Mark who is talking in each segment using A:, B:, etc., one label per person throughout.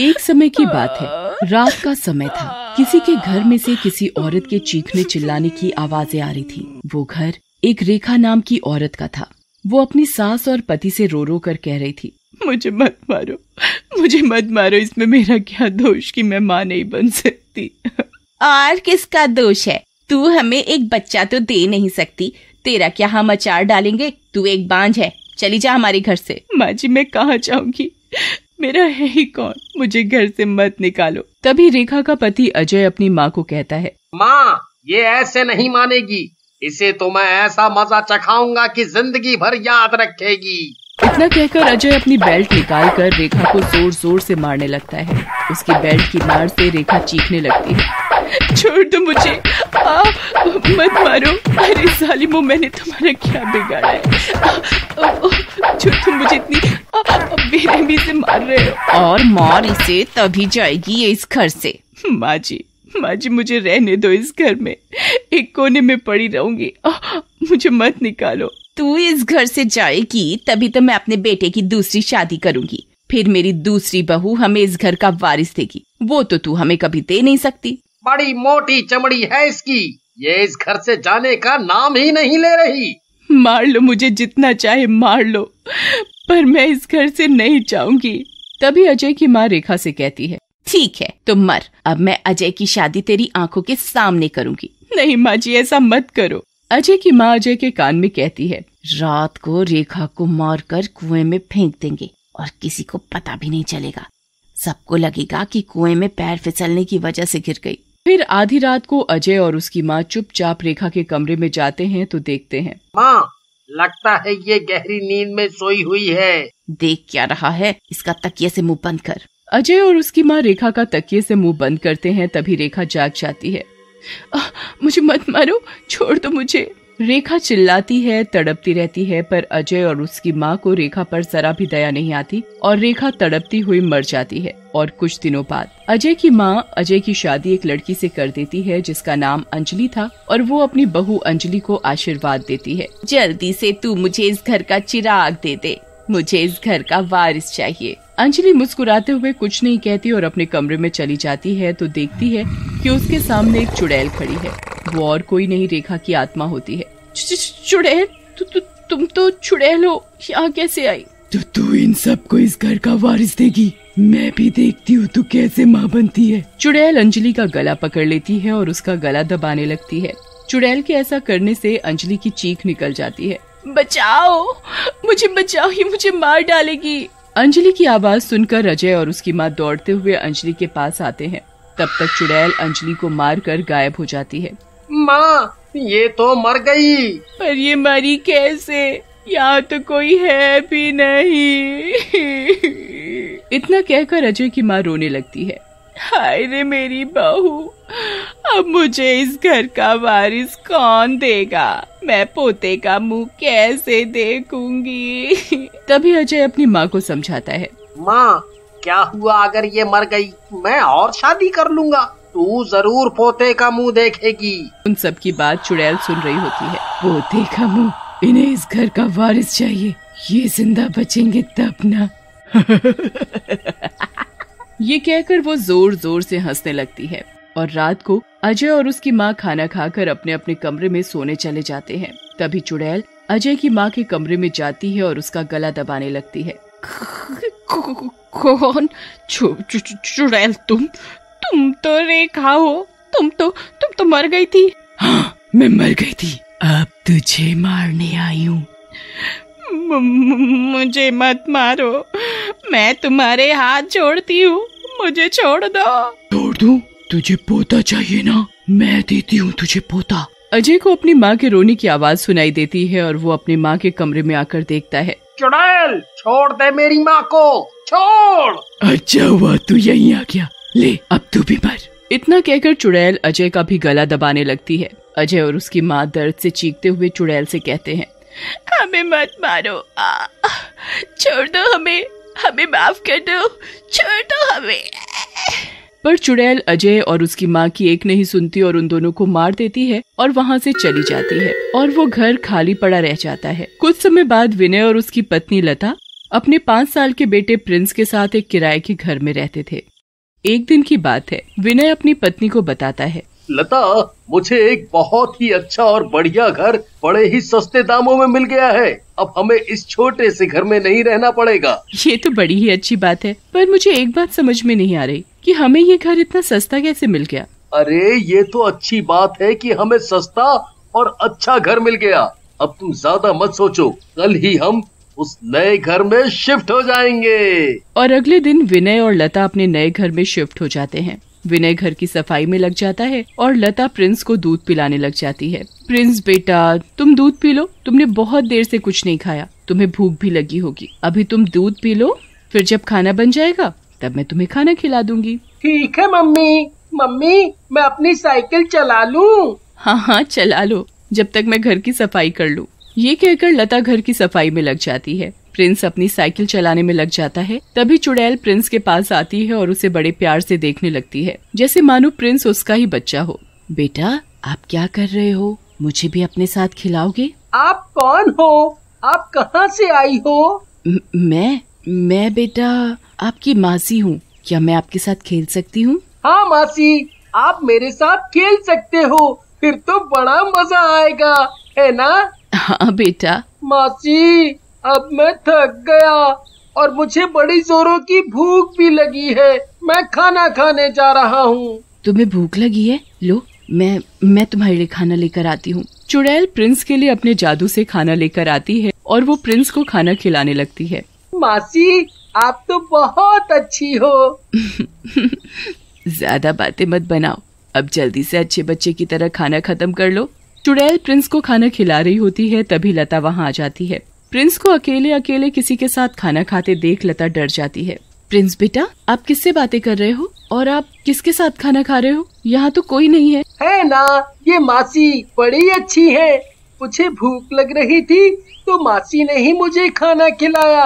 A: एक समय की बात है हाँ। रात का समय था हाँ। किसी के घर में से किसी औरत के चीखने चिल्लाने की आवाजें आ रही थी वो घर एक रेखा नाम की औरत का था वो अपनी सास और पति से रो रो कर कह रही थी मुझे मत मारो मुझे मत मारो इसमें मेरा क्या दोष कि मैं माँ नहीं बन सकती और किसका दोष है तू हमें एक बच्चा तो दे नहीं सकती तेरा क्या हम अचार डालेंगे तू एक बांझ है चली जा हमारे घर से माँ जी मैं कहाँ जाऊंगी मेरा है ही कौन मुझे घर से मत निकालो तभी रेखा का पति अजय अपनी माँ को कहता है
B: माँ ये ऐसे नहीं मानेगी इसे तो मैं ऐसा मजा चखाऊंगा कि जिंदगी भर याद रखेगी
A: इतना कहकर अजय अपनी बेल्ट निकाल कर रेखा को जोर जोर से मारने लगता है उसकी बेल्ट की मार से रेखा चीखने लगती है छोड़ दो मुझे आ, मत मारो अरे सालिमो मैंने तुम्हारा क्या बिगाड़ा है आ, आ, मुझे इतनी बेरहमी से मार रहे हो और मौर इसे तभी जाएगी ये इस घर से माँ जी माँ जी मुझे रहने दो इस घर में एक कोने में पड़ी रहूंगी मुझे मत निकालो तू इस घर से जाएगी तभी तो मैं अपने बेटे की दूसरी शादी करूंगी फिर मेरी दूसरी बहू हमें इस घर का वारिस देगी वो तो तू हमें कभी दे नहीं सकती
B: बड़ी मोटी चमड़ी है इसकी ये इस घर से जाने का नाम ही नहीं ले रही
A: मार लो मुझे जितना चाहे मार लो पर मैं इस घर से नहीं जाऊंगी तभी अजय की माँ रेखा से कहती है ठीक है तुम तो मर अब मैं अजय की शादी तेरी आंखों के सामने करूंगी नहीं माँ जी ऐसा मत करो अजय की माँ अजय के कान में कहती है रात को रेखा को मारकर कुएं में फेंक देंगे और किसी को पता भी नहीं चलेगा सबको लगेगा कि कुएं में पैर फिसलने की वजह से गिर गई फिर आधी रात को अजय और उसकी माँ चुपचाप रेखा के कमरे में जाते हैं तो देखते हैं
B: माँ लगता है ये गहरी नींद में सोई हुई है
A: देख क्या रहा है इसका तकिए से मुंह बंद कर अजय और उसकी माँ रेखा का तकिए से मुंह बंद करते हैं तभी रेखा जाग जाती है आ, मुझे मत मारो छोड़ दो मुझे रेखा चिल्लाती है तड़पती रहती है पर अजय और उसकी माँ को रेखा पर जरा भी दया नहीं आती और रेखा तड़पती हुई मर जाती है और कुछ दिनों बाद अजय की माँ अजय की शादी एक लड़की से कर देती है जिसका नाम अंजलि था और वो अपनी बहू अंजलि को आशीर्वाद देती है जल्दी से तू मुझे इस घर का चिराग दे दे मुझे इस घर का वारिस चाहिए अंजलि मुस्कुराते हुए कुछ नहीं कहती और अपने कमरे में चली जाती है तो देखती है कि उसके सामने एक चुड़ैल खड़ी है वो और कोई नहीं रेखा की आत्मा होती है चुड़ैल तु, तु, तुम तो चुड़ैल हो यहाँ कैसे आई तो तू इन सब को इस घर का वारिस देगी मैं भी देखती हूँ तू कैसे माँ बनती है चुड़ैल अंजलि का गला पकड़ लेती है और उसका गला दबाने लगती है चुड़ैल के ऐसा करने से अंजलि की चीख निकल जाती है बचाओ मुझे बचाओ ही मुझे मार डालेगी अंजलि की आवाज सुनकर अजय और उसकी माँ दौड़ते हुए अंजलि के पास आते हैं तब तक चुड़ैल अंजलि को मारकर गायब हो जाती है
B: माँ ये तो मर गई पर ये मरी
A: कैसे यहाँ तो कोई है भी नहीं इतना कहकर अजय की माँ रोने लगती है हाय रे मेरी बहू अब मुझे इस घर का वारिस कौन देगा मैं पोते का मुंह कैसे देखूंगी तभी अजय अपनी माँ को समझाता है
B: माँ क्या हुआ अगर ये मर गई मैं और शादी कर लूंगा तू जरूर
A: पोते का मुंह देखेगी उन सब की बात चुड़ैल सुन रही होती है पोते का मुंह इन्हें इस घर का वारिस चाहिए ये जिंदा बचेंगे तब ना ये कहकर वो जोर जोर से हंसने लगती है और रात को अजय और उसकी माँ खाना खाकर अपने अपने कमरे में सोने चले जाते हैं तभी चुड़ैल अजय की माँ के कमरे में जाती है और उसका गला दबाने लगती है कौन चुड़ैल तुम तुम तो रेखा हो तुम तो तुम तो मर गई थी हाँ मैं मर गई थी अब तुझे मारने आई हूँ मुझे मत मारो मैं तुम्हारे हाथ छोड़ती हूँ मुझे छोड़ दो छोड़ दू तुझे पोता चाहिए ना मैं देती हूँ तुझे पोता अजय को अपनी माँ के रोने की आवाज सुनाई देती है और वो अपनी माँ के कमरे में आकर देखता है
B: चुड़ैल छोड़ दे मेरी माँ को
A: छोड़ अच्छा हुआ तू यही आ गया ले अब तू भी मर इतना कहकर चुड़ैल अजय का भी गला दबाने लगती है अजय और उसकी माँ दर्द से चीखते हुए चुड़ैल से कहते हैं हमें मत मारो आ, छोड़ दो हमें हमें माफ कर दो छोड़ दो हमें पर चुड़ैल अजय और उसकी माँ की एक नहीं सुनती और उन दोनों को मार देती है और वहाँ से चली जाती है और वो घर खाली पड़ा रह जाता है कुछ समय बाद विनय और उसकी पत्नी लता अपने पाँच साल के बेटे प्रिंस के साथ एक किराए के घर में रहते थे एक दिन की बात है विनय अपनी पत्नी को बताता है
C: लता मुझे एक बहुत ही अच्छा और बढ़िया घर बड़े ही सस्ते दामों में मिल गया है अब हमें इस छोटे से घर में नहीं रहना पड़ेगा
A: ये तो बड़ी ही अच्छी बात है पर मुझे एक बात समझ में नहीं आ रही कि हमें ये घर इतना सस्ता कैसे मिल गया
C: अरे ये तो अच्छी बात है कि हमें सस्ता और अच्छा घर मिल गया अब तुम ज्यादा मत सोचो कल ही हम उस नए घर में शिफ्ट हो जाएंगे
A: और अगले दिन विनय और लता अपने नए घर में शिफ्ट हो जाते हैं विनय घर की सफाई में लग जाता है और लता प्रिंस को दूध पिलाने लग जाती है प्रिंस बेटा तुम दूध पी लो तुमने बहुत देर से कुछ नहीं खाया तुम्हें भूख भी लगी होगी अभी तुम दूध पी लो फिर जब खाना बन जाएगा तब मैं तुम्हें खाना खिला दूंगी ठीक है मम्मी मम्मी मैं अपनी साइकिल चला लू हाँ हाँ चला लो जब तक मैं घर की सफाई कर लूँ ये कहकर लता घर की सफाई में लग जाती है प्रिंस अपनी साइकिल चलाने में लग जाता है तभी चुड़ैल प्रिंस के पास आती है और उसे बड़े प्यार से देखने लगती है जैसे मानो प्रिंस उसका ही बच्चा हो बेटा आप क्या कर रहे हो मुझे भी अपने साथ खिलाओगे आप कौन हो आप कहाँ से आई हो म, मैं मैं बेटा आपकी मासी हूँ क्या मैं आपके साथ खेल सकती हूँ
B: हाँ मासी आप मेरे साथ खेल सकते हो फिर तो बड़ा मजा आएगा है ना
A: हाँ बेटा
B: मासी अब मैं थक गया और मुझे बड़ी जोरों की
A: भूख भी लगी है मैं खाना खाने जा रहा हूँ तुम्हें भूख लगी है लो मैं मैं तुम्हारे लिए खाना लेकर आती हूँ चुड़ैल प्रिंस के लिए अपने जादू से खाना लेकर आती है और वो प्रिंस को खाना खिलाने लगती है
B: मासी आप तो बहुत अच्छी हो
A: ज्यादा बातें मत बनाओ अब जल्दी से अच्छे बच्चे की तरह खाना खत्म कर लो चुड़ैल प्रिंस को खाना खिला रही होती है तभी लता वहाँ आ जाती है प्रिंस को अकेले अकेले किसी के साथ खाना खाते देख लता डर जाती है प्रिंस बेटा आप किससे बातें कर रहे हो और आप किसके साथ खाना खा रहे हो यहाँ तो कोई नहीं है है ना ये मासी बड़ी अच्छी है मुझे भूख लग रही
B: थी तो मासी ने ही मुझे खाना खिलाया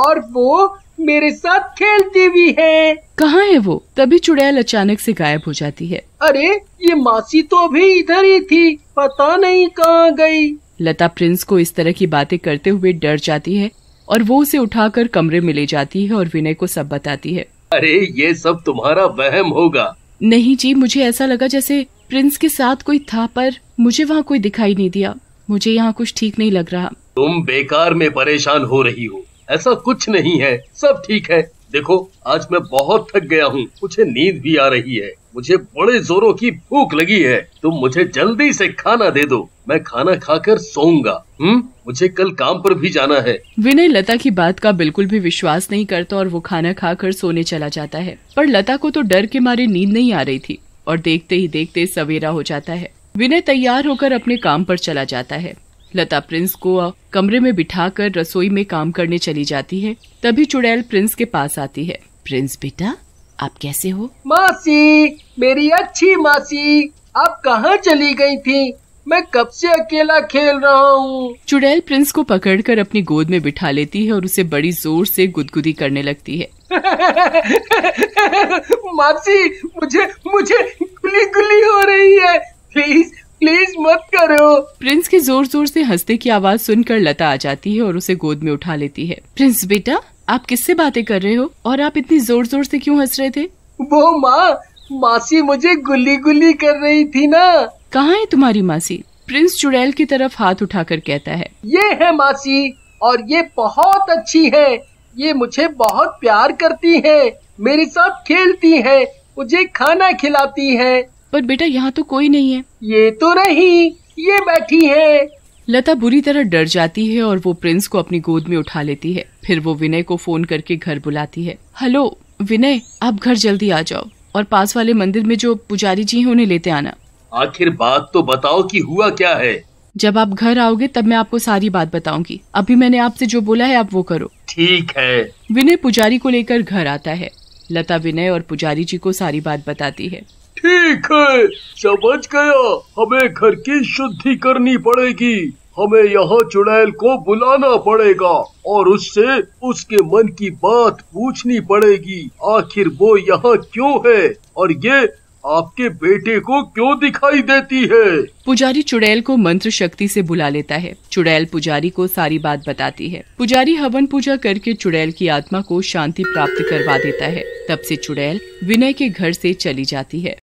B: और वो मेरे साथ
A: खेलती भी है कहाँ है वो तभी चुड़ैल अचानक से गायब हो जाती है
B: अरे ये
A: मासी तो अभी इधर ही थी पता नहीं कहाँ गई लता प्रिंस को इस तरह की बातें करते हुए डर जाती है और वो उसे उठाकर कमरे में ले जाती है और विनय को सब बताती है
C: अरे ये सब तुम्हारा वहम होगा
A: नहीं जी मुझे ऐसा लगा जैसे प्रिंस के साथ कोई था पर मुझे वहाँ कोई दिखाई नहीं दिया मुझे यहाँ कुछ ठीक नहीं लग रहा
C: तुम बेकार में परेशान हो रही हो ऐसा कुछ नहीं है सब ठीक है देखो आज मैं बहुत थक गया हूँ मुझे नींद भी आ रही है मुझे बड़े जोरों की भूख लगी है तुम मुझे जल्दी से खाना दे दो मैं खाना खाकर सोऊंगा हम्म मुझे कल काम पर भी जाना है
A: विनय लता की बात का बिल्कुल भी विश्वास नहीं करता और वो खाना खाकर सोने चला जाता है पर लता को तो डर के मारे नींद नहीं आ रही थी और देखते ही देखते सवेरा हो जाता है विनय तैयार होकर अपने काम पर चला जाता है लता प्रिंस को कमरे में बिठाकर रसोई में काम करने चली जाती है तभी चुड़ैल प्रिंस के पास आती है प्रिंस बेटा आप कैसे हो
B: मासी मेरी अच्छी मासी आप कहाँ चली गई थी मैं कब से अकेला खेल रहा हूँ
A: चुड़ैल प्रिंस को पकड़कर अपनी गोद में बिठा लेती है और उसे बड़ी जोर से गुदगुदी करने लगती है
B: मासी मुझे मुझे गुली गुली हो
A: रही है प्लीज प्लीज मत करो प्रिंस के जोर जोर से हंसने की आवाज सुनकर लता आ जाती है और उसे गोद में उठा लेती है प्रिंस बेटा आप किससे बातें कर रहे हो और आप इतनी जोर जोर से क्यों हंस रहे थे वो माँ मासी मुझे गुल्ली गुल्ली कर रही थी ना कहाँ है तुम्हारी मासी प्रिंस चुड़ैल की तरफ हाथ उठाकर कहता है
B: ये है मासी और ये बहुत अच्छी है ये मुझे बहुत प्यार करती है मेरे साथ खेलती है मुझे खाना खिलाती है पर बेटा यहाँ
A: तो कोई नहीं है ये तो नहीं ये बैठी है लता बुरी तरह डर जाती है और वो प्रिंस को अपनी गोद में उठा लेती है फिर वो विनय को फोन करके घर बुलाती है हेलो विनय आप घर जल्दी आ जाओ और पास वाले मंदिर में जो पुजारी जी हैं उन्हें लेते आना
C: आखिर बात तो बताओ कि हुआ क्या है
A: जब आप घर आओगे तब मैं आपको सारी बात बताऊंगी अभी मैंने आपसे जो बोला है आप वो करो
C: ठीक है
A: विनय पुजारी को लेकर घर आता है लता विनय और पुजारी जी को सारी बात बताती है
C: ठीक है समझ गया हमें घर की शुद्धि करनी पड़ेगी हमें यहाँ चुड़ैल को बुलाना पड़ेगा और उससे उसके मन की बात पूछनी पड़ेगी आखिर वो यहाँ क्यों है और ये आपके बेटे को क्यों दिखाई देती है
A: पुजारी चुड़ैल को मंत्र शक्ति से बुला लेता है चुड़ैल पुजारी को सारी बात बताती है पुजारी हवन पूजा करके चुड़ैल की आत्मा को शांति प्राप्त करवा देता है तब से चुड़ैल विनय के घर से चली जाती है